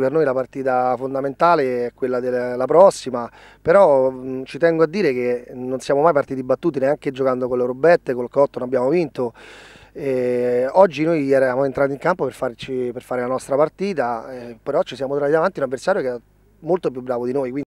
Per noi la partita fondamentale è quella della prossima, però ci tengo a dire che non siamo mai partiti battuti neanche giocando con le robette, col cotto non abbiamo vinto. E oggi noi eravamo entrati in campo per, farci, per fare la nostra partita, eh, però ci siamo trovati davanti un avversario che era molto più bravo di noi. Quindi...